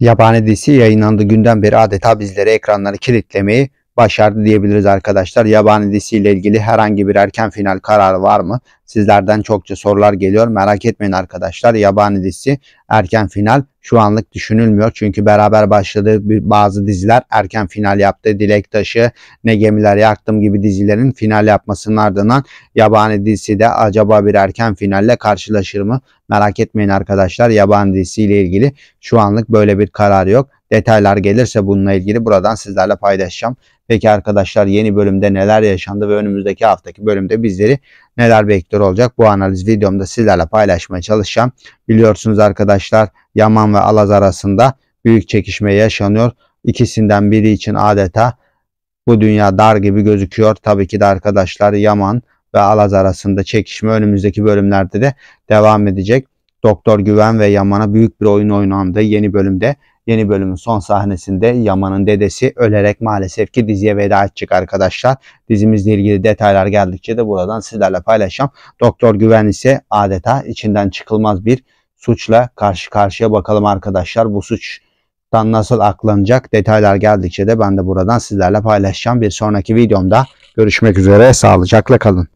Yabani dizisi yayınlandığı günden beri adeta bizlere ekranları kilitlemeyi başardı diyebiliriz arkadaşlar. Yabani dizisiyle ilgili herhangi bir erken final kararı var mı? Sizlerden çokça sorular geliyor. Merak etmeyin arkadaşlar. Yabani dizisi erken final şu anlık düşünülmüyor. Çünkü beraber başladığı bazı diziler erken final yaptı. Dilek Taşı, Ne Gemiler Yaktım gibi dizilerin final yapmasının ardından Yabani dizisi de acaba bir erken finalle karşılaşır mı? Merak etmeyin arkadaşlar. Yabani dizisiyle ilgili şu anlık böyle bir karar yok. Detaylar gelirse bununla ilgili buradan sizlerle paylaşacağım. Peki arkadaşlar yeni bölümde neler yaşandı ve önümüzdeki haftaki bölümde bizleri neler bekliyor olacak? Bu analiz videomda sizlerle paylaşmaya çalışacağım. Biliyorsunuz arkadaşlar Yaman ve Alaz arasında büyük çekişme yaşanıyor. İkisinden biri için adeta bu dünya dar gibi gözüküyor. Tabii ki de arkadaşlar Yaman ve Alaz arasında çekişme önümüzdeki bölümlerde de devam edecek. Doktor Güven ve Yaman'a büyük bir oyun oynandı yeni bölümde. Yeni bölümün son sahnesinde Yaman'ın dedesi ölerek maalesef ki diziye veda edecek arkadaşlar. Dizimizle ilgili detaylar geldikçe de buradan sizlerle paylaşacağım. Doktor Güven ise adeta içinden çıkılmaz bir suçla karşı karşıya bakalım arkadaşlar. Bu suç nasıl aklanacak detaylar geldikçe de ben de buradan sizlerle paylaşacağım. Bir sonraki videomda görüşmek üzere sağlıcakla kalın.